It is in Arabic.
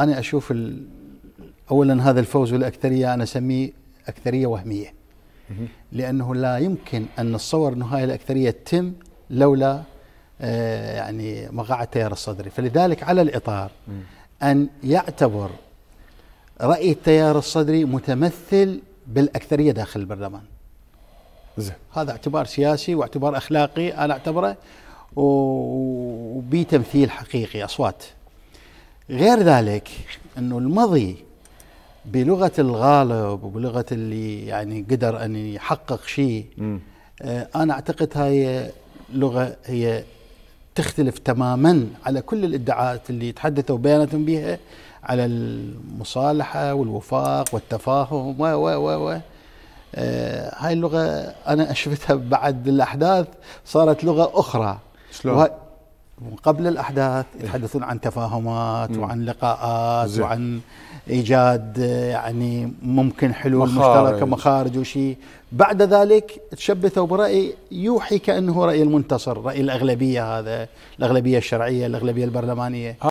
انا اشوف اولا هذا الفوز بالاكثريه انا اسميه اكثريه وهميه لانه لا يمكن ان نتصور انه هاي الاكثريه تتم لولا آه، يعني مقاعد تيار الصدري فلذلك على الاطار ان يعتبر راي التيار الصدري متمثل بالاكثريه داخل البرلمان هذا اعتبار سياسي واعتبار اخلاقي انا اعتبره وبتمثيل حقيقي اصوات غير ذلك انه المضي بلغه الغالب وبلغه اللي يعني قدر ان يحقق شيء آه، انا اعتقد هاي لغه هي تختلف تماما على كل الادعاءات اللي تحدثوا بياناتهم بها على المصالحه والوفاق والتفاهم و و و, و. آه، هاي اللغه انا شفتها بعد الاحداث صارت لغه اخرى شلون؟ قبل الاحداث يتحدثون عن تفاهمات وعن لقاءات زي. وعن ايجاد يعني ممكن حلول مخارج. مشتركه مخارج وشيء بعد ذلك تشبثوا براي يوحي كانه راي المنتصر راي الاغلبيه هذا الاغلبيه الشرعيه الاغلبيه البرلمانيه